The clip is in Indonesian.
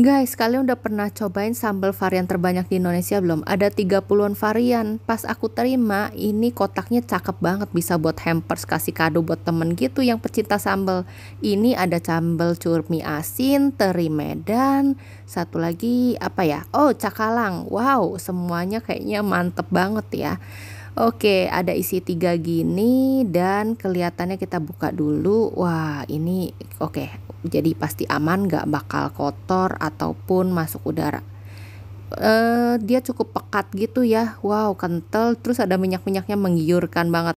Guys, kalian udah pernah cobain sambal varian terbanyak di Indonesia belum? Ada 30-an varian. Pas aku terima, ini kotaknya cakep banget bisa buat hampers kasih kado buat temen gitu yang pecinta sambal. Ini ada sambal curmi asin, teri medan, satu lagi apa ya? Oh, cakalang. Wow, semuanya kayaknya mantep banget ya. Oke, ada isi tiga gini dan kelihatannya kita buka dulu. Wah, ini oke. Jadi pasti aman, nggak bakal kotor ataupun masuk udara. Eh, dia cukup pekat gitu ya. Wow, kental. Terus ada minyak-minyaknya menggiurkan banget.